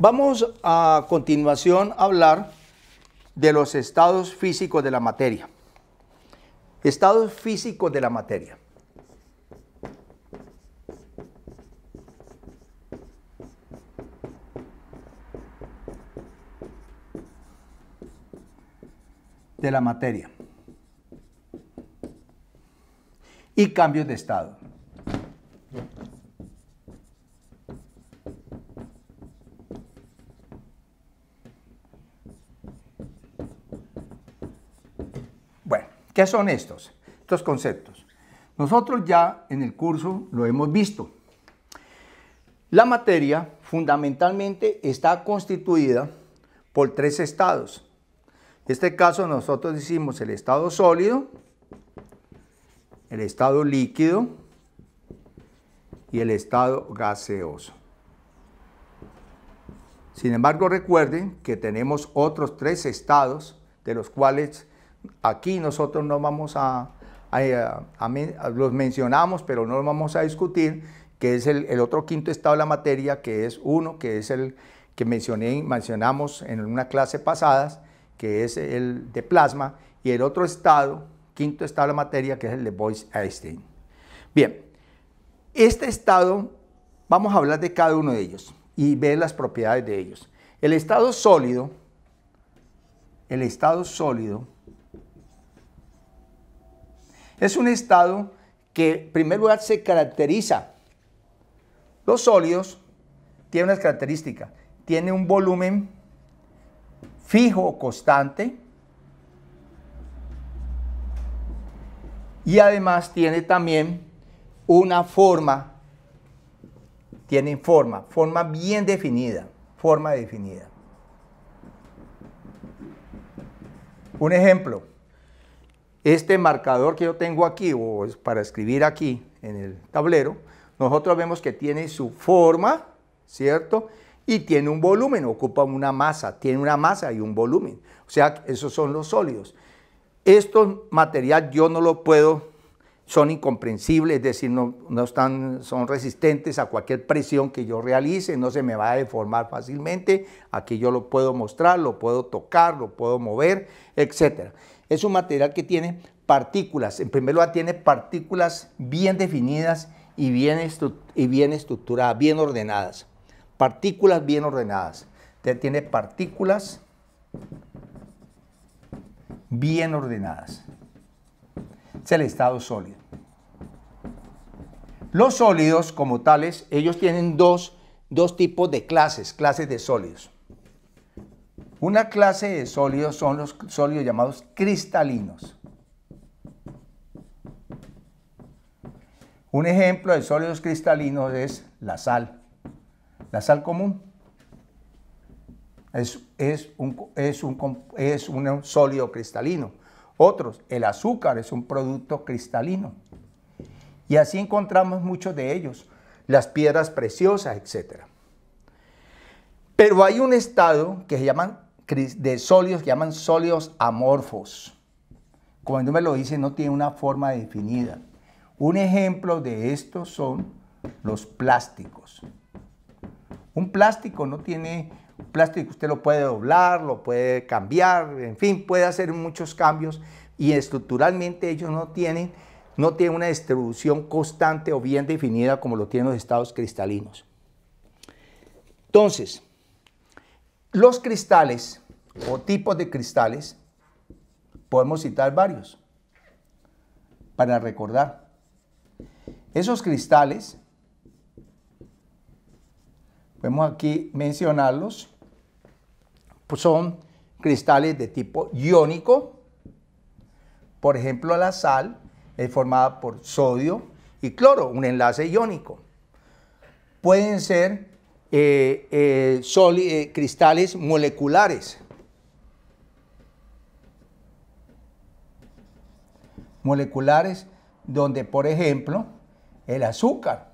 Vamos a continuación a hablar de los estados físicos de la materia. Estados físicos de la materia. De la materia. Y cambios de estado. ¿Qué son estos? Estos conceptos. Nosotros ya en el curso lo hemos visto. La materia fundamentalmente está constituida por tres estados. En este caso nosotros decimos el estado sólido, el estado líquido y el estado gaseoso. Sin embargo, recuerden que tenemos otros tres estados de los cuales Aquí nosotros no vamos a, los mencionamos, pero no los vamos a discutir, que es el, otro quinto estado de la materia, que es uno, que es el que mencioné, mencionamos en una clase pasada, que es el de plasma, y el otro estado, quinto estado de la materia, que es el de Boyce-Einstein. Bien, este estado, vamos a hablar de cada uno de ellos y ver las propiedades de ellos. El estado sólido, el estado sólido, es un estado que en primer lugar se caracteriza. Los sólidos tienen unas características. Tiene un volumen fijo o constante y además tiene también una forma, tienen forma, forma bien definida, forma definida. Un ejemplo, este marcador que yo tengo aquí, o para escribir aquí en el tablero, nosotros vemos que tiene su forma, ¿cierto? Y tiene un volumen, ocupa una masa, tiene una masa y un volumen. O sea, esos son los sólidos. Estos material yo no lo puedo, son incomprensibles, es decir, no, no están, son resistentes a cualquier presión que yo realice, no se me va a deformar fácilmente. Aquí yo lo puedo mostrar, lo puedo tocar, lo puedo mover, etcétera. Es un material que tiene partículas, en primer lugar tiene partículas bien definidas y bien, y bien estructuradas, bien ordenadas. Partículas bien ordenadas. Entonces tiene partículas bien ordenadas. Es el estado sólido. Los sólidos como tales, ellos tienen dos tipos de clases, clases de sólidos. Una clase de sólidos son los sólidos llamados cristalinos. Un ejemplo de sólidos cristalinos es la sal. La sal común es, un, un sólido cristalino. Otros, el azúcar es un producto cristalino. Y así encontramos muchos de ellos, las piedras preciosas, etc. Pero hay un estado que se llaman de sólidos que llaman sólidos amorfos. Como el nombre lo dice, no tiene una forma definida. Un ejemplo de esto son los plásticos. Un plástico no tiene, un plástico usted lo puede doblar, lo puede cambiar, en fin, puede hacer muchos cambios y estructuralmente ellos no tienen, no tienen una distribución constante o bien definida como lo tienen los estados cristalinos. Entonces, los cristales o tipos de cristales, podemos citar varios para recordar. Esos cristales, podemos aquí mencionarlos, pues son cristales de tipo iónico, por ejemplo la sal es formada por sodio y cloro, un enlace iónico. Pueden ser eh, eh, eh, cristales moleculares. Moleculares donde, por ejemplo, el azúcar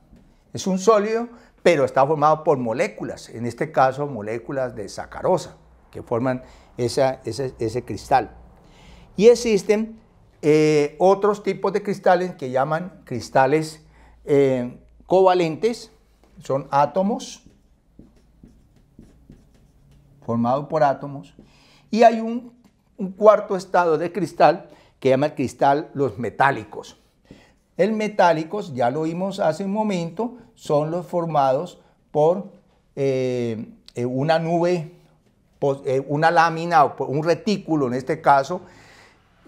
es un sólido, pero está formado por moléculas, en este caso moléculas de sacarosa, que forman ese, ese, cristal. Y existen otros tipos de cristales que llaman cristales covalentes, son átomos formado por átomos, y hay un, cuarto estado de cristal que llama el cristal los metálicos. El metálicos, ya lo vimos hace un momento, son los formados por eh, eh, una nube, eh, una lámina o un retículo en este caso,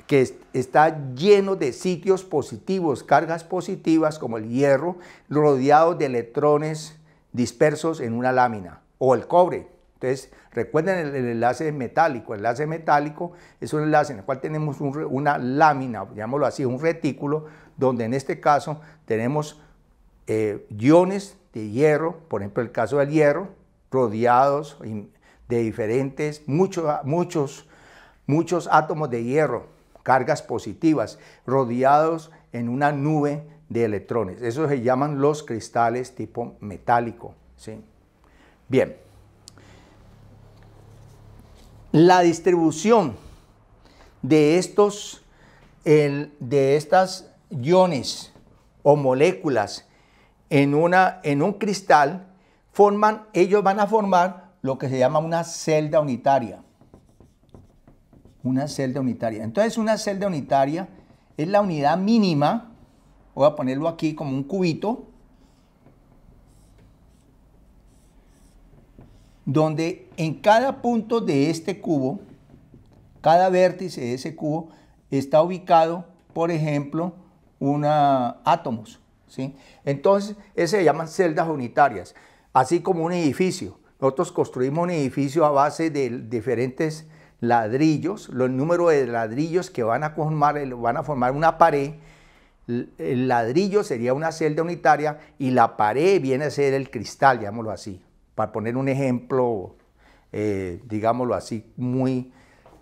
que está lleno de sitios positivos, cargas positivas como el hierro, rodeado de electrones dispersos en una lámina, o el cobre, entonces, recuerden el, enlace metálico. El enlace metálico es un enlace en el cual tenemos una lámina, llamémoslo así, un retículo, donde en este caso tenemos eh, iones de hierro, por ejemplo, el caso del hierro, rodeados de diferentes, muchos, muchos, muchos átomos de hierro, cargas positivas, rodeados en una nube de electrones. Eso se llaman los cristales tipo metálico. ¿sí? Bien. La distribución de estos, de estas iones o moléculas en, una, en un cristal, forman, ellos van a formar lo que se llama una celda unitaria. Una celda unitaria. Entonces una celda unitaria es la unidad mínima, voy a ponerlo aquí como un cubito, donde en cada punto de este cubo, cada vértice de ese cubo, está ubicado, por ejemplo, un átomos. ¿sí? Entonces, eso se llaman celdas unitarias, así como un edificio. Nosotros construimos un edificio a base de diferentes ladrillos, los números de ladrillos que van a van a formar una pared. El ladrillo sería una celda unitaria y la pared viene a ser el cristal, llamémoslo así, para poner un ejemplo, eh, digámoslo así, muy,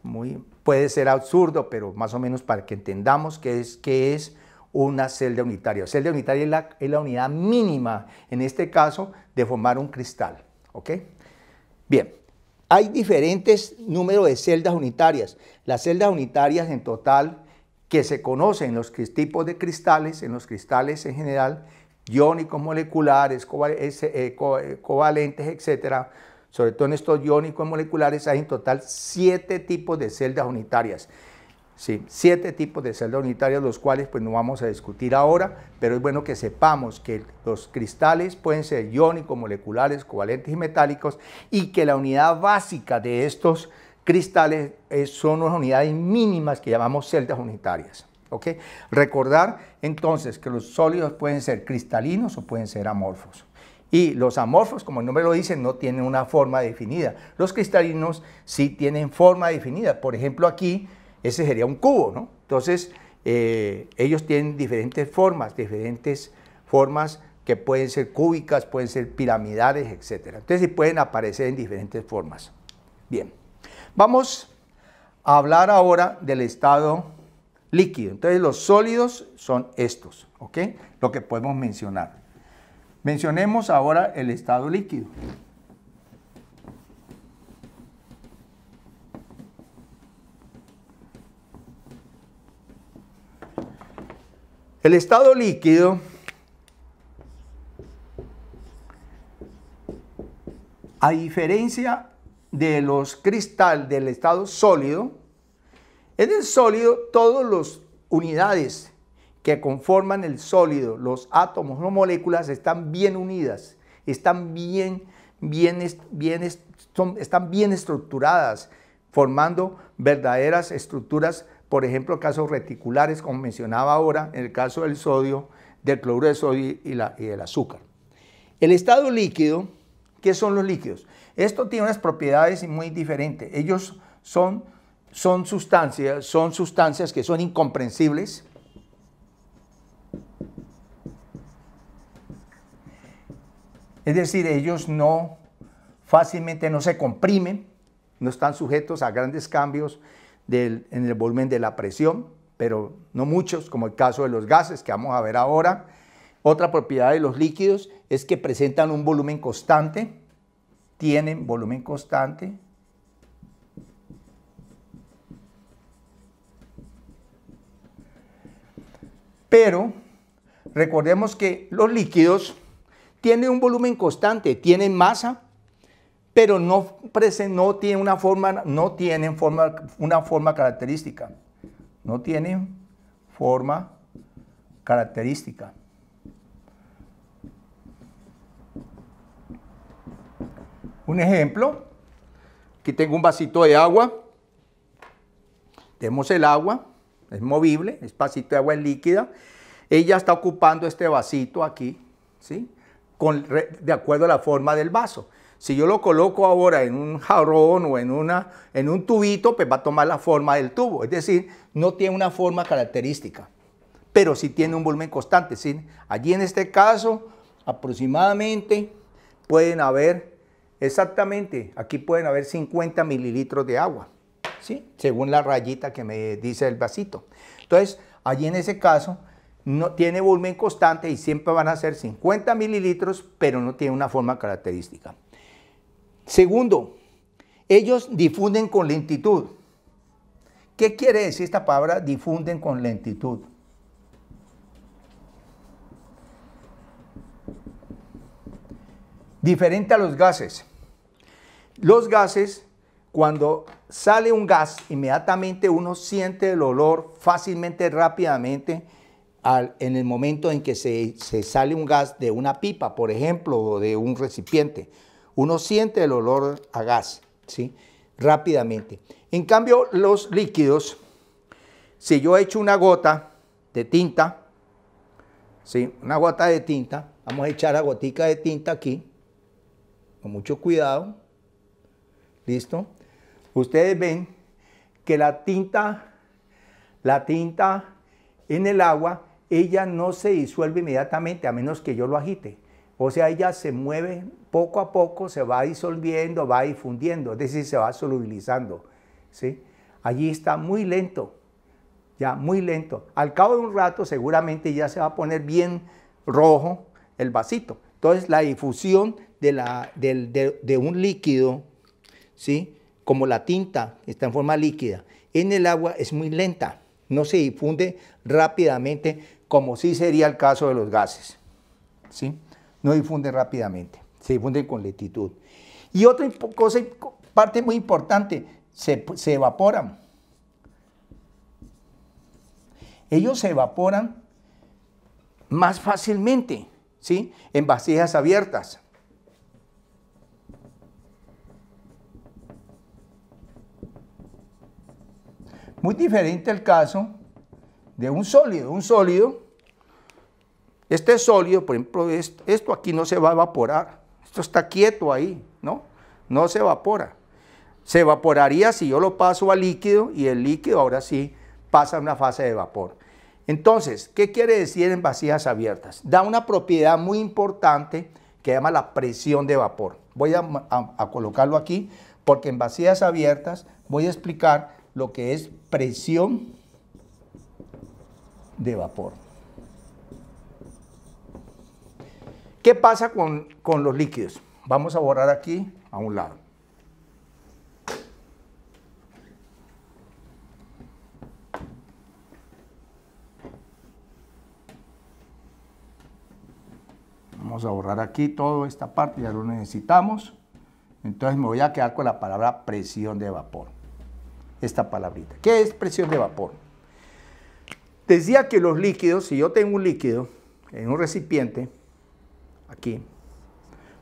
muy, puede ser absurdo, pero más o menos para que entendamos qué es, qué es una celda unitaria. Celda unitaria es la, unidad mínima, en este caso, de formar un cristal. ¿ok? Bien, hay diferentes números de celdas unitarias. Las celdas unitarias en total que se conocen en los tipos de cristales, en los cristales en general, iónicos moleculares, eh, eh, covalentes, etcétera, sobre todo en estos iónicos moleculares, hay en total siete tipos de celdas unitarias. Sí, siete tipos de celdas unitarias, los cuales pues no vamos a discutir ahora, pero es bueno que sepamos que los cristales pueden ser iónicos, moleculares, covalentes y metálicos, y que la unidad básica de estos cristales eh, son unas unidades mínimas que llamamos celdas unitarias. Recordar entonces que los sólidos pueden ser cristalinos o pueden ser amorfos. Y los amorfos, como el nombre lo dice, no tienen una forma definida. Los cristalinos sí tienen forma definida. Por ejemplo, aquí, ese sería un cubo, ¿no? Entonces, eh, ellos tienen diferentes formas, diferentes formas que pueden ser cúbicas, pueden ser piramidales, etc. Entonces, pueden aparecer en diferentes formas. Bien, vamos a hablar ahora del estado líquido. Entonces los sólidos son estos, ¿ok? Lo que podemos mencionar. Mencionemos ahora el estado líquido. El estado líquido a diferencia de los cristales del estado sólido, en el sólido, todas las unidades que conforman el sólido, los átomos, las moléculas, están bien unidas, están bien, bien, están bien estructuradas, formando verdaderas estructuras, por ejemplo, casos reticulares, como mencionaba ahora, en el caso del sodio, del cloruro de sodio y, y del azúcar. El estado líquido, ¿qué son los líquidos? Esto tiene unas propiedades muy diferentes. Ellos son son sustancias, son sustancias que son incomprensibles. Es decir, ellos no fácilmente no se comprimen, no están sujetos a grandes cambios en el volumen de la presión, pero no muchos, como el caso de los gases que vamos a ver ahora. Otra propiedad de los líquidos es que presentan un volumen constante, tienen volumen constante, Pero recordemos que los líquidos tienen un volumen constante, tienen masa, pero no, no tienen una forma, no tienen forma, una forma característica. No tienen forma característica. Un ejemplo, aquí tengo un vasito de agua, tenemos el agua, es movible, es vasito de agua líquida. Ella está ocupando este vasito aquí, ¿sí? Con, de acuerdo a la forma del vaso. Si yo lo coloco ahora en un jarrón o en, una, en un tubito, pues va a tomar la forma del tubo. Es decir, no tiene una forma característica, pero sí tiene un volumen constante. ¿sí? Allí en este caso, aproximadamente pueden haber, exactamente, aquí pueden haber 50 mililitros de agua. ¿sí? Según la rayita que me dice el vasito. Entonces, allí en ese caso, no tiene volumen constante y siempre van a ser 50 mililitros, pero no tiene una forma característica. Segundo, ellos difunden con lentitud. ¿Qué quiere decir esta palabra difunden con lentitud? Diferente a los gases. Los gases cuando sale un gas, inmediatamente uno siente el olor fácilmente, rápidamente, en el momento en que se, sale un gas de una pipa, por ejemplo, o de un recipiente. Uno siente el olor a gas, ¿sí? Rápidamente. En cambio, los líquidos, si yo echo una gota de tinta, ¿sí? Una gota de tinta, vamos a echar la gotica de tinta aquí, con mucho cuidado, ¿listo? ustedes ven que la tinta, la tinta en el agua, ella no se disuelve inmediatamente a menos que yo lo agite. O sea, ella se mueve poco a poco, se va disolviendo, va difundiendo, es decir, se va solubilizando. ¿sí? Allí está muy lento, ya muy lento. Al cabo de un rato seguramente ya se va a poner bien rojo el vasito. Entonces, la difusión de, la, de un líquido, ¿sí? como la tinta está en forma líquida, en el agua es muy lenta, no se difunde rápidamente como sí sería el caso de los gases. ¿sí? No difunde rápidamente, se difunde con lentitud. Y otra cosa, parte muy importante, se, evaporan. Ellos se evaporan más fácilmente, ¿sí? En vasijas abiertas. Muy diferente el caso de un sólido. Un sólido, este sólido, por ejemplo, esto aquí no se va a evaporar. Esto está quieto ahí, ¿no? No se evapora. Se evaporaría si yo lo paso a líquido y el líquido ahora sí pasa a una fase de vapor. Entonces, ¿qué quiere decir en vacías abiertas? Da una propiedad muy importante que llama la presión de vapor. Voy a, colocarlo aquí porque en vacías abiertas voy a explicar lo que es presión de vapor. ¿Qué pasa con, los líquidos? Vamos a borrar aquí a un lado. Vamos a borrar aquí toda esta parte, ya lo necesitamos. Entonces me voy a quedar con la palabra presión de vapor esta palabrita. ¿Qué es presión de vapor? Decía que los líquidos, si yo tengo un líquido en un recipiente, aquí,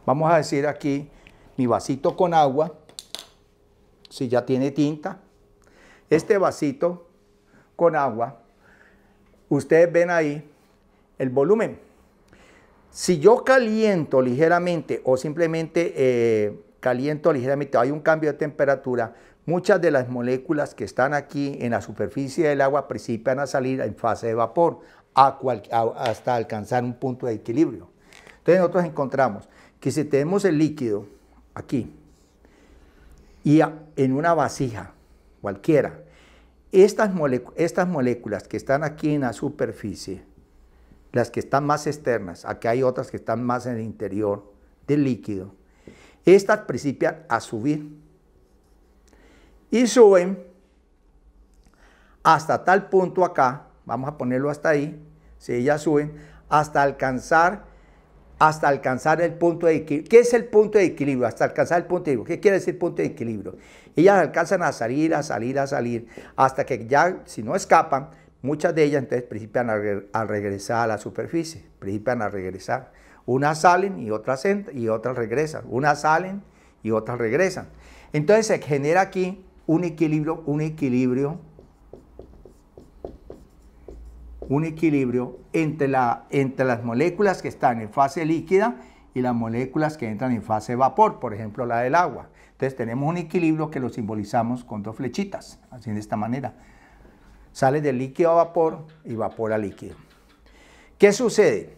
vamos a decir aquí mi vasito con agua, si ya tiene tinta, este vasito con agua, ustedes ven ahí el volumen. Si yo caliento ligeramente o simplemente eh, caliento ligeramente, hay un cambio de temperatura, Muchas de las moléculas que están aquí en la superficie del agua principian a salir en fase de vapor hasta alcanzar un punto de equilibrio. Entonces nosotros encontramos que si tenemos el líquido aquí y en una vasija cualquiera, estas, estas moléculas que están aquí en la superficie, las que están más externas, aquí hay otras que están más en el interior del líquido, estas principian a subir y suben hasta tal punto acá, vamos a ponerlo hasta ahí, si ellas suben, hasta alcanzar, hasta alcanzar el punto de equilibrio. ¿Qué es el punto de equilibrio? Hasta alcanzar el punto de equilibrio. ¿Qué quiere decir punto de equilibrio? Ellas alcanzan a salir, a salir, a salir, hasta que ya, si no escapan, muchas de ellas entonces principian a, regresar a la superficie, principian a regresar. Unas salen y otras, y otras regresan, unas salen y otras regresan. Entonces se genera aquí un equilibrio, un equilibrio, un equilibrio entre, la, entre las moléculas que están en fase líquida y las moléculas que entran en fase vapor, por ejemplo la del agua. Entonces tenemos un equilibrio que lo simbolizamos con dos flechitas, así de esta manera. Sale del líquido a vapor y vapor a líquido. ¿Qué sucede?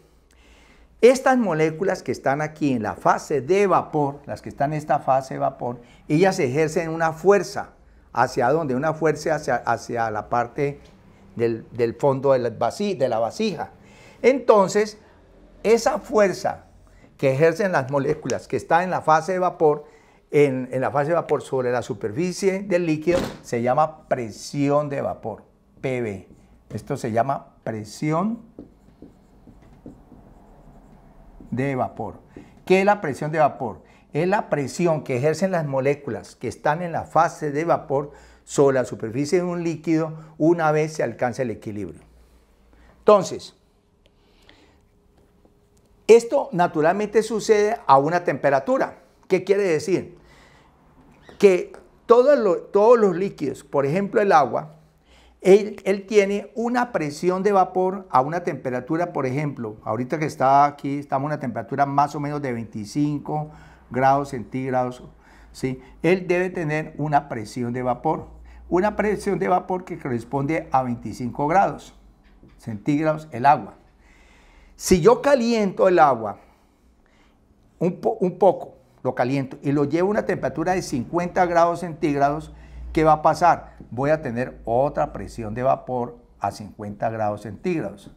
Estas moléculas que están aquí en la fase de vapor, las que están en esta fase de vapor, ellas ejercen una fuerza ¿Hacia dónde? Una fuerza hacia, hacia la parte del, fondo de la, vasija, de la vasija. Entonces, esa fuerza que ejercen las moléculas que está en la fase de vapor, en, en, la fase de vapor sobre la superficie del líquido, se llama presión de vapor, PV. Esto se llama presión de vapor. ¿Qué es la presión de vapor? es la presión que ejercen las moléculas que están en la fase de vapor sobre la superficie de un líquido una vez se alcanza el equilibrio. Entonces, esto naturalmente sucede a una temperatura. ¿Qué quiere decir? Que todos los, líquidos, por ejemplo el agua, él, él, tiene una presión de vapor a una temperatura, por ejemplo, ahorita que está aquí, estamos a una temperatura más o menos de 25 grados centígrados. ¿sí? Él debe tener una presión de vapor, una presión de vapor que corresponde a 25 grados centígrados el agua. Si yo caliento el agua un, un poco, lo caliento y lo llevo a una temperatura de 50 grados centígrados, ¿qué va a pasar? Voy a tener otra presión de vapor a 50 grados centígrados.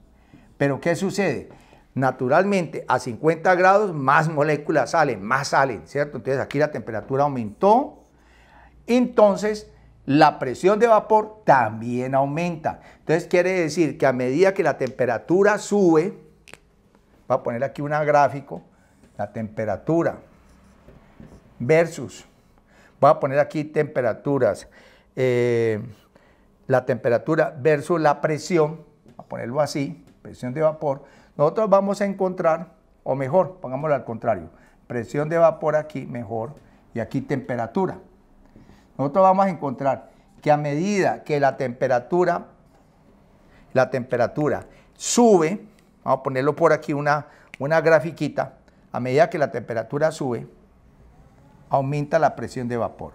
Pero ¿qué sucede? naturalmente a 50 grados más moléculas salen, más salen, ¿cierto? Entonces aquí la temperatura aumentó, entonces la presión de vapor también aumenta. Entonces quiere decir que a medida que la temperatura sube, voy a poner aquí un gráfico, la temperatura versus, voy a poner aquí temperaturas, eh, la temperatura versus la presión, voy a ponerlo así, presión de vapor, nosotros vamos a encontrar, o mejor, pongámoslo al contrario, presión de vapor aquí, mejor, y aquí temperatura. Nosotros vamos a encontrar que a medida que la temperatura, la temperatura sube, vamos a ponerlo por aquí una, una grafiquita, a medida que la temperatura sube, aumenta la presión de vapor.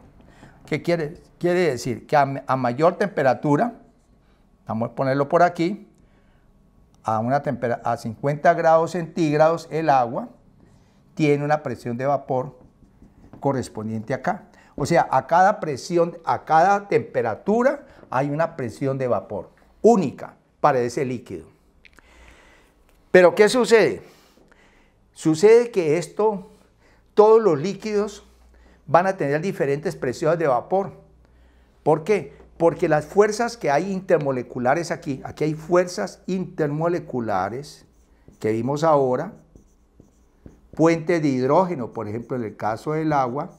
¿Qué quiere, quiere decir? Que a mayor temperatura, vamos a ponerlo por aquí, a, una a 50 grados centígrados el agua tiene una presión de vapor correspondiente acá. O sea, a cada presión, a cada temperatura hay una presión de vapor única para ese líquido. Pero ¿qué sucede? Sucede que esto, todos los líquidos van a tener diferentes presiones de vapor. ¿Por qué? Porque las fuerzas que hay intermoleculares aquí, aquí hay fuerzas intermoleculares que vimos ahora, puentes de hidrógeno, por ejemplo, en el caso del agua,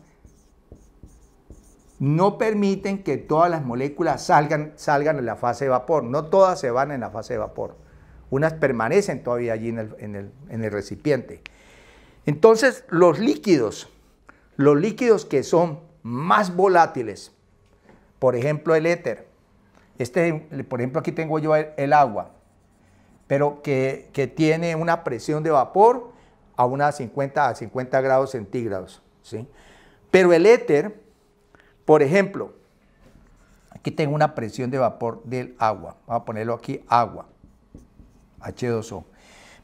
no permiten que todas las moléculas salgan, salgan en la fase de vapor. No todas se van en la fase de vapor. Unas permanecen todavía allí en el, en el recipiente. Entonces, los líquidos, los líquidos que son más volátiles, por ejemplo, el éter. Este, por ejemplo, aquí tengo yo el, agua, pero que, tiene una presión de vapor a unas 50 a 50 grados centígrados. ¿sí? Pero el éter, por ejemplo, aquí tengo una presión de vapor del agua. Vamos a ponerlo aquí, agua, H2O.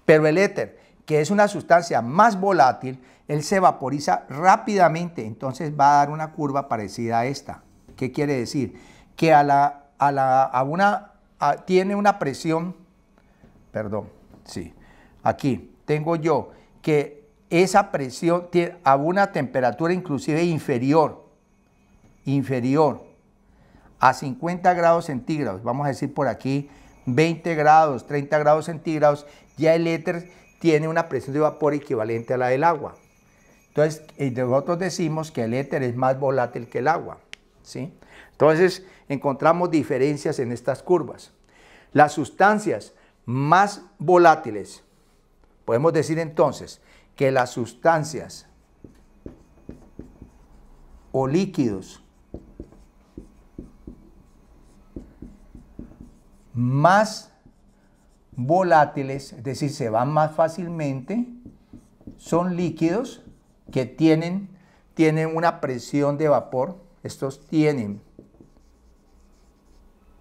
Pero el éter, que es una sustancia más volátil, él se vaporiza rápidamente, entonces va a dar una curva parecida a esta. ¿Qué quiere decir? Que a, la, la, una, tiene una presión, perdón, sí, aquí tengo yo que esa presión a una temperatura inclusive inferior, inferior a 50 grados centígrados, vamos a decir por aquí 20 grados, 30 grados centígrados, ya el éter tiene una presión de vapor equivalente a la del agua. Entonces, eh, nosotros decimos que el éter es más volátil que el agua. ¿sí? Entonces, encontramos diferencias en estas curvas. Las sustancias más volátiles, podemos decir entonces que las sustancias o líquidos más volátiles, es decir, se van más fácilmente, son líquidos que tienen, tienen una presión de vapor estos tienen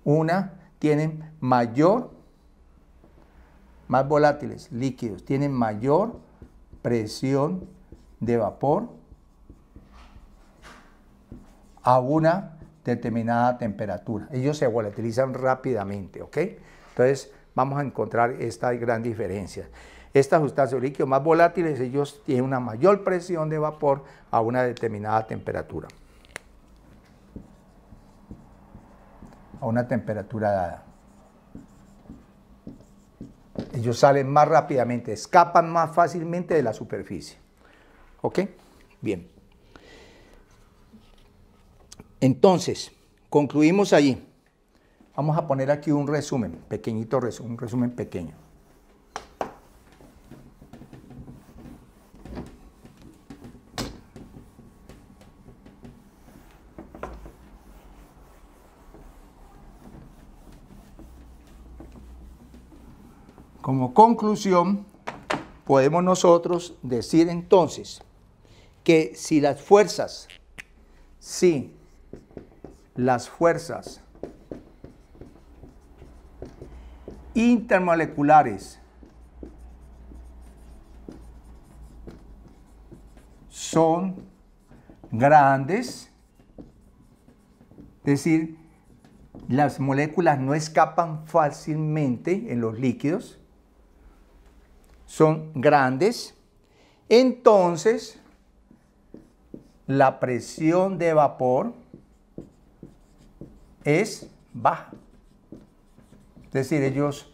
una, tienen mayor, más volátiles, líquidos, tienen mayor presión de vapor a una determinada temperatura. Ellos se volatilizan rápidamente, ¿ok? Entonces vamos a encontrar esta gran diferencia. Estas sustancias líquidos más volátiles, ellos tienen una mayor presión de vapor a una determinada temperatura. a una temperatura dada. Ellos salen más rápidamente, escapan más fácilmente de la superficie. ¿Ok? Bien. Entonces, concluimos allí. Vamos a poner aquí un resumen, pequeñito resumen, un resumen pequeño. como conclusión, podemos nosotros decir entonces que si las fuerzas, si las fuerzas intermoleculares son grandes, es decir, las moléculas no escapan fácilmente en los líquidos, son grandes, entonces la presión de vapor es baja. Es decir, ellos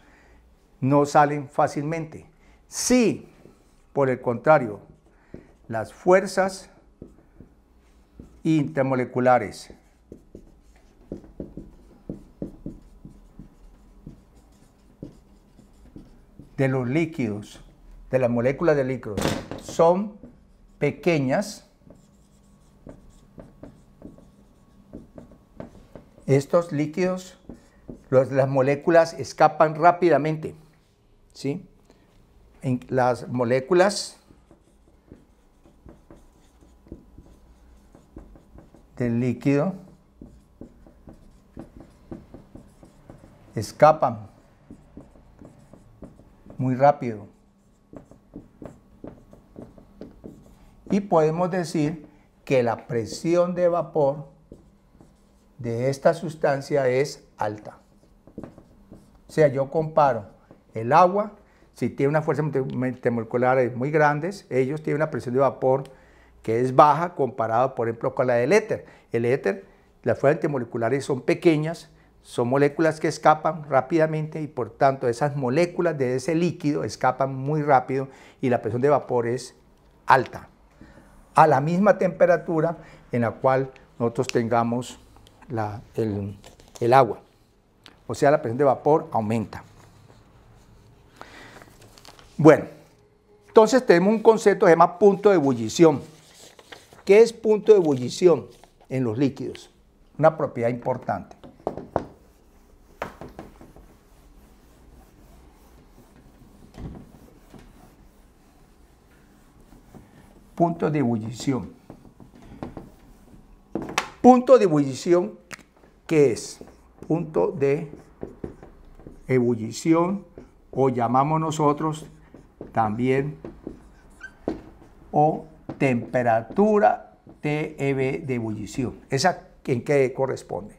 no salen fácilmente. Si, por el contrario, las fuerzas intermoleculares de los líquidos de las moléculas de líquido son pequeñas, estos líquidos, las moléculas escapan rápidamente. ¿sí? En las moléculas del líquido escapan muy rápido. Y podemos decir que la presión de vapor de esta sustancia es alta. O sea, yo comparo el agua, si tiene una fuerza intermolecular muy grande, ellos tienen una presión de vapor que es baja comparado, por ejemplo, con la del éter. El éter, las fuerzas moleculares son pequeñas, son moléculas que escapan rápidamente y por tanto esas moléculas de ese líquido escapan muy rápido y la presión de vapor es alta a la misma temperatura en la cual nosotros tengamos el, el agua. O sea, la presión de vapor aumenta. Bueno, entonces tenemos un concepto que se llama punto de ebullición. ¿Qué es punto de ebullición en los líquidos? Una propiedad importante. punto de ebullición. Punto de ebullición, ¿qué es? Punto de ebullición o llamamos nosotros también o temperatura TEB de ebullición. ¿Esa en qué corresponde?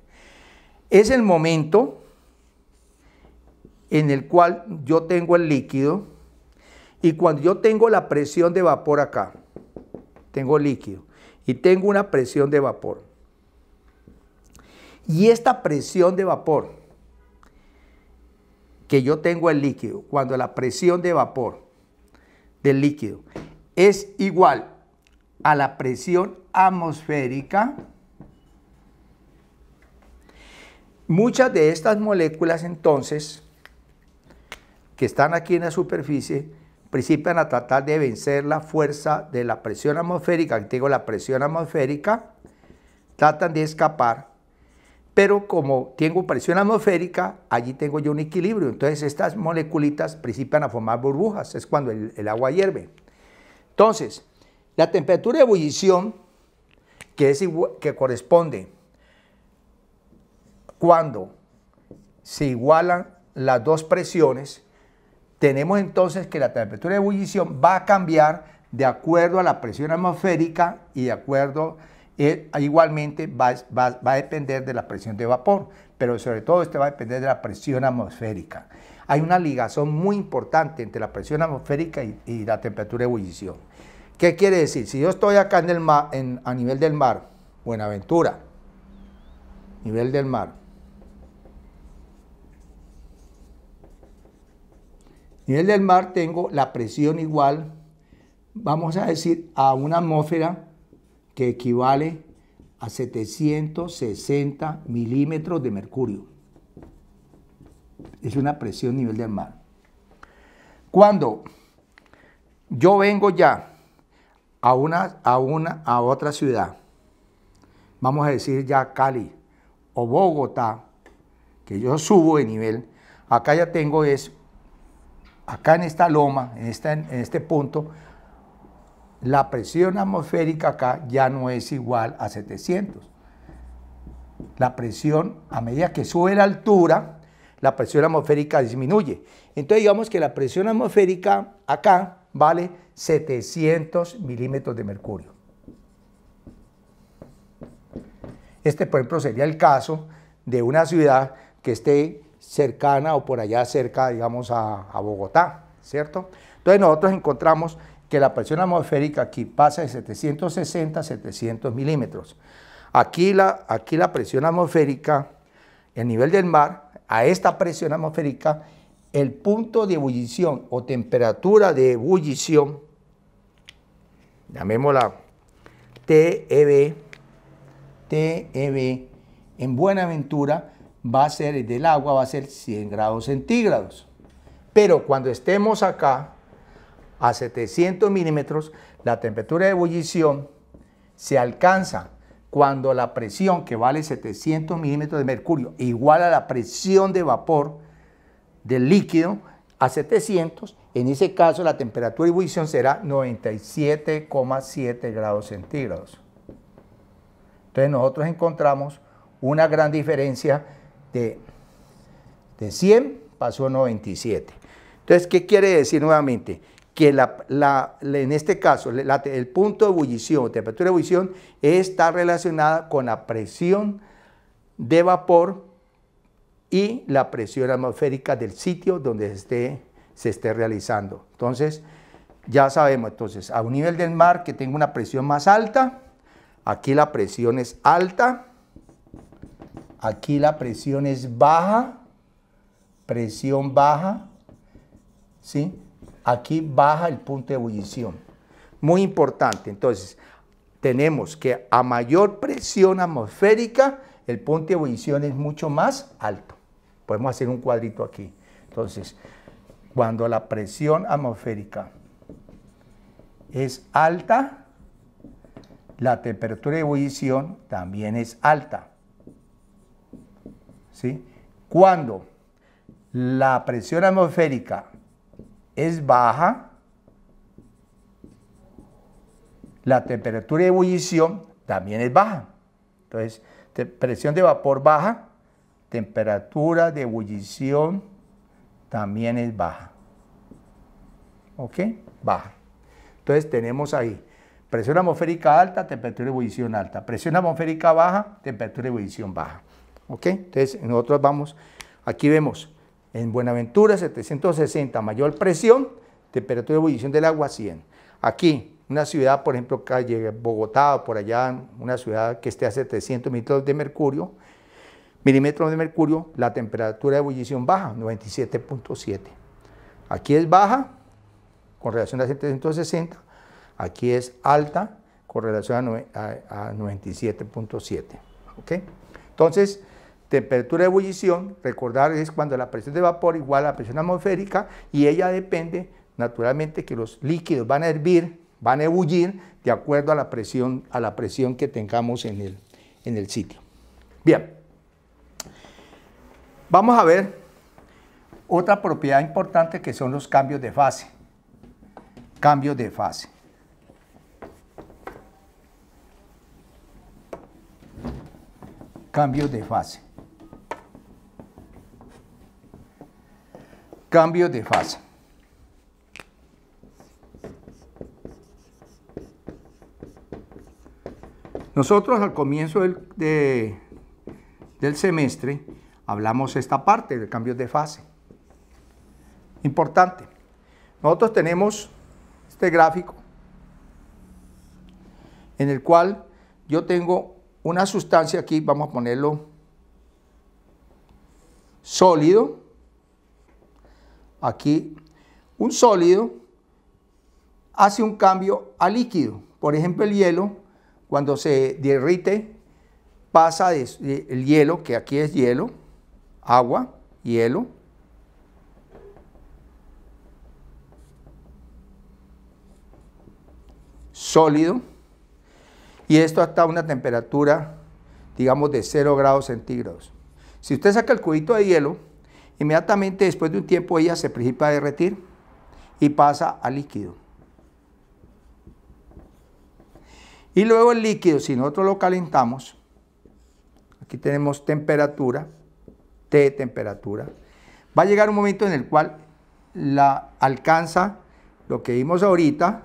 Es el momento en el cual yo tengo el líquido y cuando yo tengo la presión de vapor acá, tengo líquido y tengo una presión de vapor. Y esta presión de vapor que yo tengo el líquido, cuando la presión de vapor del líquido es igual a la presión atmosférica, muchas de estas moléculas entonces que están aquí en la superficie principian a tratar de vencer la fuerza de la presión atmosférica, que la presión atmosférica, tratan de escapar, pero como tengo presión atmosférica, allí tengo yo un equilibrio, entonces estas moleculitas principian a formar burbujas, es cuando el, agua hierve. Entonces, la temperatura de ebullición, que, es que corresponde cuando se igualan las dos presiones, tenemos entonces que la temperatura de ebullición va a cambiar de acuerdo a la presión atmosférica y de acuerdo, eh, igualmente va, a depender de la presión de vapor, pero sobre todo esto va a depender de la presión atmosférica. Hay una ligación muy importante entre la presión atmosférica y, la temperatura de ebullición. ¿Qué quiere decir? Si yo estoy acá en el a nivel del mar, Buenaventura, nivel del mar, nivel del mar tengo la presión igual, vamos a decir, a una atmósfera que equivale a 760 milímetros de mercurio. Es una presión nivel del mar. Cuando yo vengo ya a una, a una, a otra ciudad, vamos a decir ya Cali o Bogotá, que yo subo de nivel, acá ya tengo es acá en esta loma, en, en este punto, la presión atmosférica acá ya no es igual a 700. La presión, a medida que sube la altura, la presión atmosférica disminuye. Entonces digamos que la presión atmosférica acá vale 700 milímetros de mercurio. Este, por ejemplo, sería el caso de una ciudad que esté cercana o por allá cerca, digamos, a, Bogotá, ¿cierto? Entonces nosotros encontramos que la presión atmosférica aquí pasa de 760 a 700 milímetros. Aquí la, aquí la presión atmosférica, el nivel del mar, a esta presión atmosférica, el punto de ebullición o temperatura de ebullición, llamémosla TEB, TEB en Buenaventura, va a ser, el del agua va a ser 100 grados centígrados. Pero cuando estemos acá, a 700 milímetros, la temperatura de ebullición se alcanza cuando la presión que vale 700 milímetros de mercurio igual a la presión de vapor del líquido a 700, en ese caso la temperatura de ebullición será 97,7 grados centígrados. Entonces nosotros encontramos una gran diferencia de, 100 pasó a 97. Entonces, ¿qué quiere decir nuevamente? Que la, en este caso el punto de ebullición, temperatura de ebullición, está relacionada con la presión de vapor y la presión atmosférica del sitio donde esté, se esté realizando. Entonces, ya sabemos, entonces, a un nivel del mar que tenga una presión más alta, aquí la presión es alta, Aquí la presión es baja, presión baja, ¿sí? Aquí baja el punto de ebullición. Muy importante. Entonces, tenemos que a mayor presión atmosférica, el punto de ebullición es mucho más alto. Podemos hacer un cuadrito aquí. Entonces, cuando la presión atmosférica es alta, la temperatura de ebullición también es alta. ¿sí? Cuando la presión atmosférica es baja, la temperatura de ebullición también es baja. Entonces, presión de vapor baja, temperatura de ebullición también es baja. ¿Ok? Baja. Entonces tenemos ahí presión atmosférica alta, temperatura de ebullición alta. Presión atmosférica baja, temperatura de ebullición baja. Entonces nosotros vamos, aquí vemos, en Buenaventura 760, mayor presión, temperatura de ebullición del agua 100. Aquí, una ciudad, por ejemplo, calle Bogotá, por allá, una ciudad que esté a 700 milímetros de mercurio, milímetros de mercurio, la temperatura de ebullición baja, 97.7. Aquí es baja con relación a 760, aquí es alta con relación a, 97.7. ¿ok? Entonces, Temperatura de ebullición, recordar, es cuando la presión de vapor igual a la presión atmosférica y ella depende naturalmente que los líquidos van a hervir, van a ebullir de acuerdo a la presión, a la presión que tengamos en el, en el sitio. Bien, vamos a ver otra propiedad importante que son los cambios de fase. Cambios de fase. Cambios de fase. Cambio de fase. Nosotros al comienzo del, del semestre hablamos esta parte del cambio de fase. Importante. Nosotros tenemos este gráfico en el cual yo tengo una sustancia aquí, vamos a ponerlo sólido, aquí un sólido hace un cambio a líquido. Por ejemplo, el hielo, cuando se derrite, pasa de, el hielo, que aquí es hielo, agua, hielo, sólido, y esto hasta una temperatura, digamos, de 0 grados centígrados. Si usted saca el cubito de hielo, Inmediatamente después de un tiempo ella se principia a derretir y pasa a líquido. Y luego el líquido, si nosotros lo calentamos, aquí tenemos temperatura, T temperatura, va a llegar un momento en el cual la alcanza lo que vimos ahorita,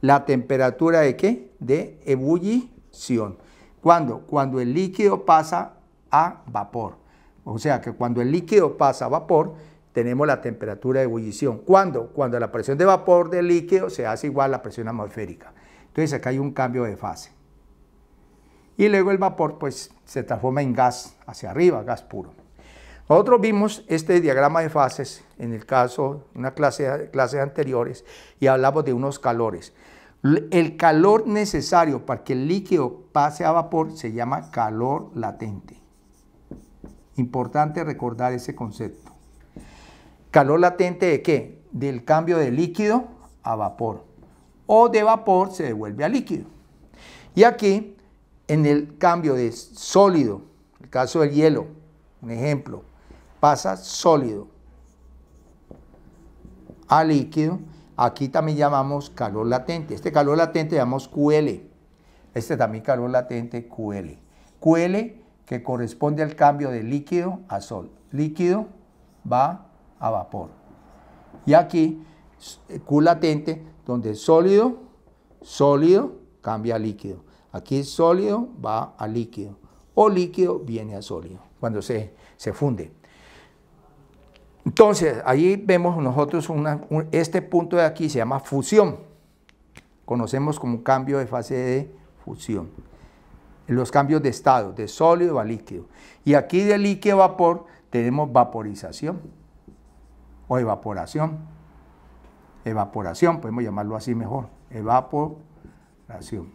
la temperatura de qué? De ebullición. ¿Cuándo? Cuando el líquido pasa a vapor. O sea que cuando el líquido pasa a vapor, tenemos la temperatura de ebullición. ¿Cuándo? Cuando la presión de vapor del líquido se hace igual a la presión atmosférica. Entonces acá hay un cambio de fase. Y luego el vapor pues se transforma en gas hacia arriba, gas puro. Nosotros vimos este diagrama de fases en el caso, en una clase, clases anteriores, y hablamos de unos calores. El calor necesario para que el líquido pase a vapor se llama calor latente. Importante recordar ese concepto. ¿Calor latente de qué? Del cambio de líquido a vapor. O de vapor se devuelve a líquido. Y aquí, en el cambio de sólido, el caso del hielo, un ejemplo, pasa sólido a líquido. Aquí también llamamos calor latente. Este calor latente llamamos QL. Este también calor latente QL. QL que corresponde al cambio de líquido a sol. Líquido va a vapor. Y aquí, eh, Q latente, donde sólido, sólido cambia a líquido. Aquí sólido va a líquido o líquido viene a sólido cuando se, funde. Entonces, ahí vemos nosotros este punto de aquí se llama fusión. Conocemos como cambio de fase de fusión los cambios de estado, de sólido a líquido. Y aquí de líquido a vapor tenemos vaporización o evaporación. Evaporación, podemos llamarlo así mejor. Evaporación.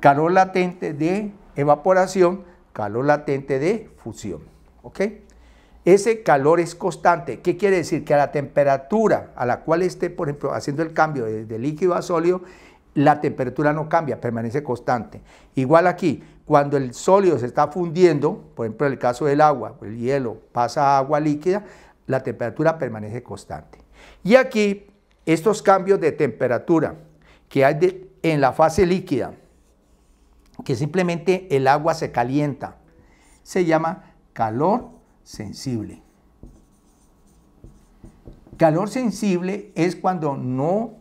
Calor latente de evaporación, calor latente de fusión. ¿Ok? Ese calor es constante. ¿Qué quiere decir? Que a la temperatura a la cual esté, por ejemplo, haciendo el cambio de, de líquido a sólido, la temperatura no cambia, permanece constante. Igual aquí, cuando el sólido se está fundiendo, por ejemplo en el caso del agua, el hielo pasa a agua líquida, la temperatura permanece constante. Y aquí, estos cambios de temperatura que hay en la fase líquida, que simplemente el agua se calienta, se llama calor sensible. Calor sensible es cuando no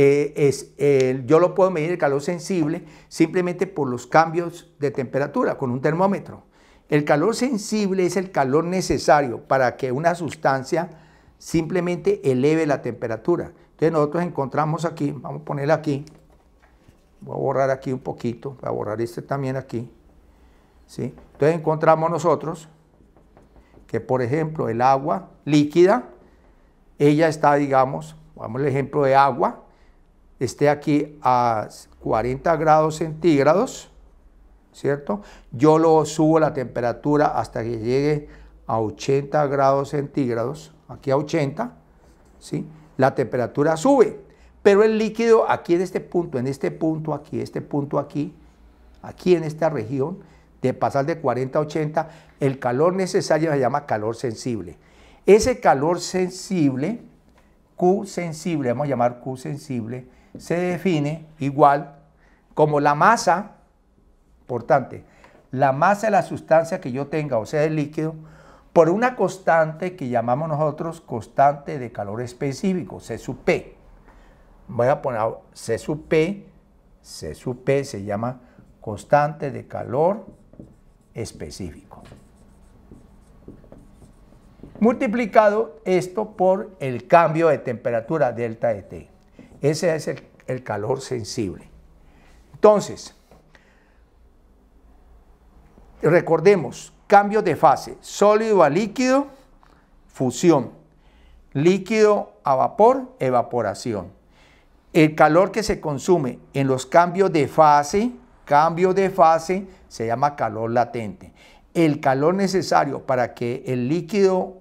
eh, es, eh, yo lo puedo medir el calor sensible simplemente por los cambios de temperatura con un termómetro. El calor sensible es el calor necesario para que una sustancia simplemente eleve la temperatura. Entonces nosotros encontramos aquí, vamos a poner aquí, voy a borrar aquí un poquito, voy a borrar este también aquí. ¿sí? Entonces encontramos nosotros que por ejemplo el agua líquida, ella está digamos, vamos al ejemplo de agua, esté aquí a 40 grados centígrados, ¿cierto? Yo lo subo la temperatura hasta que llegue a 80 grados centígrados, aquí a 80, ¿sí? La temperatura sube, pero el líquido aquí en este punto, en este punto aquí, este punto aquí, aquí en esta región, de pasar de 40 a 80, el calor necesario se llama calor sensible. Ese calor sensible, Q sensible, vamos a llamar Q sensible, se define igual como la masa, importante, la masa de la sustancia que yo tenga, o sea, el líquido, por una constante que llamamos nosotros constante de calor específico, C sub P. Voy a poner C sub P, C sub P se llama constante de calor específico. Multiplicado esto por el cambio de temperatura delta de T. Ese es el, calor sensible. Entonces, recordemos, cambio de fase, sólido a líquido, fusión, líquido a vapor, evaporación. El calor que se consume en los cambios de fase, cambio de fase, se llama calor latente. El calor necesario para que el líquido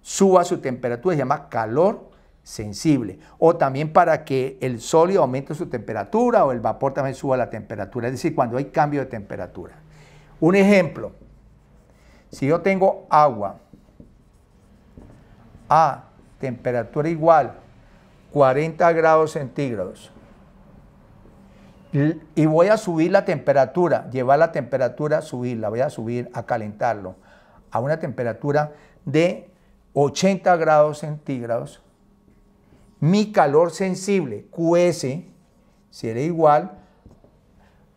suba su temperatura se llama calor sensible. O también para que el sólido aumente su temperatura o el vapor también suba la temperatura, es decir, cuando hay cambio de temperatura. Un ejemplo, si yo tengo agua a temperatura igual, 40 grados centígrados, y voy a subir la temperatura, llevar la temperatura, subirla, voy a subir a calentarlo a una temperatura de 80 grados centígrados, mi calor sensible, QS, será igual,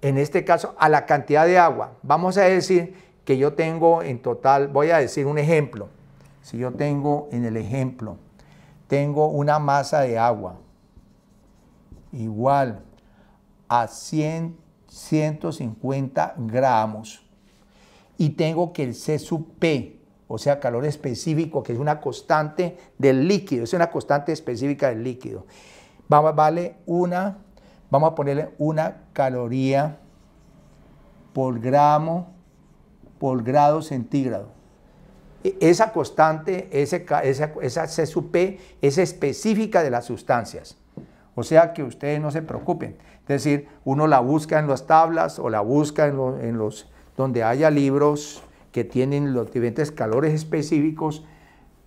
en este caso, a la cantidad de agua. Vamos a decir que yo tengo en total, voy a decir un ejemplo. Si yo tengo en el ejemplo, tengo una masa de agua igual a 100, 150 gramos y tengo que el C sub P o sea, calor específico, que es una constante del líquido, es una constante específica del líquido. Vamos, vale una, vamos a ponerle una caloría por gramo por grado centígrado. E, esa constante, esa, C es específica de las sustancias. O sea que ustedes no se preocupen. Es decir, uno la busca en las tablas o la busca en, en los donde haya libros que tienen los diferentes calores específicos,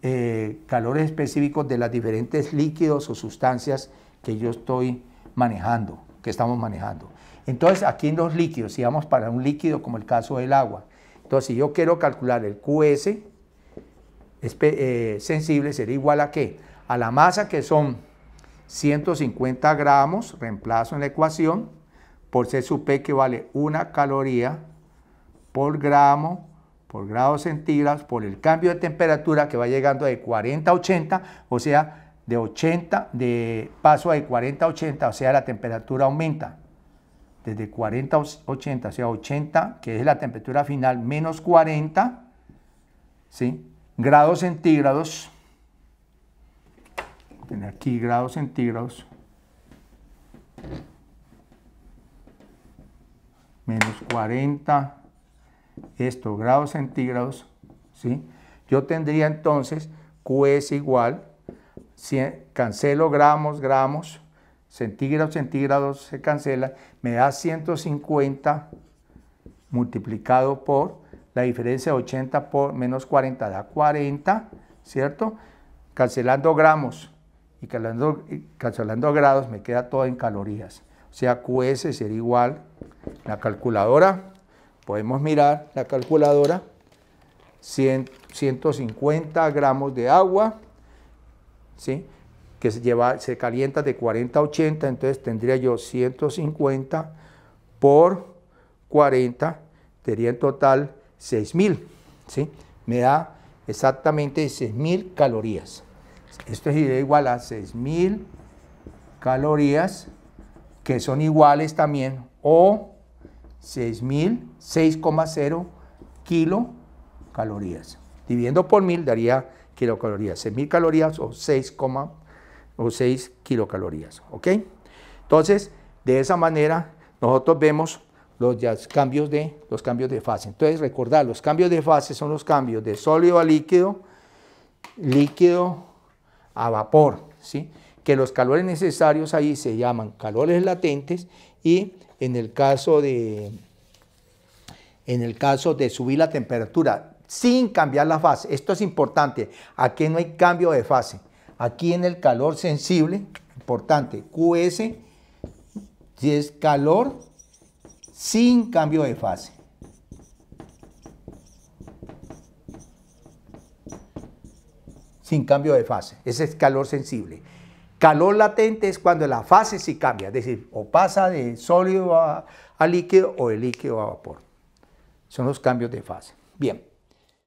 eh, calores específicos de los diferentes líquidos o sustancias que yo estoy manejando, que estamos manejando. Entonces, aquí en los líquidos, si vamos para un líquido como el caso del agua, entonces si yo quiero calcular el QS eh, sensible, sería igual a qué? A la masa que son 150 gramos, reemplazo en la ecuación, por C sub P que vale una caloría por gramo por grados centígrados por el cambio de temperatura que va llegando de 40 a 80, o sea, de 80, de paso de 40 a 80, o sea, la temperatura aumenta. Desde 40 a 80, o sea, 80, que es la temperatura final, menos 40, ¿sí? Grados centígrados. Tener aquí grados centígrados. Menos 40 esto, grados centígrados, ¿sí? Yo tendría entonces Qs es igual, cancelo gramos, gramos, centígrados, centígrados se cancela, me da 150 multiplicado por la diferencia de 80 por menos 40 da 40, ¿cierto? Cancelando gramos y cancelando, cancelando grados me queda todo en calorías. O sea, QS sería igual, la calculadora, Podemos mirar la calculadora. 150 gramos de agua, ¿sí? que se, lleva, se calienta de 40 a 80, entonces tendría yo 150 por 40, tendría en total 6000, ¿sí? me da exactamente 6000 calorías. Esto es igual a 6000 calorías que son iguales también o 6,0 kilocalorías. Dividiendo por 1000 daría kilocalorías, 6.000 calorías o 6, o 6 kilocalorías. ¿Ok? Entonces, de esa manera, nosotros vemos los, cambios de, los cambios de fase. Entonces, recordar, los cambios de fase son los cambios de sólido a líquido, líquido a vapor, ¿sí? Que los calores necesarios ahí se llaman calores latentes y en el caso de, en el caso de subir la temperatura sin cambiar la fase. Esto es importante. Aquí no hay cambio de fase. Aquí en el calor sensible, importante, QS es calor sin cambio de fase. Sin cambio de fase. Ese es calor sensible. Calor latente es cuando la fase sí cambia, es decir, o pasa de sólido a, líquido o de líquido a vapor. Son los cambios de fase. Bien.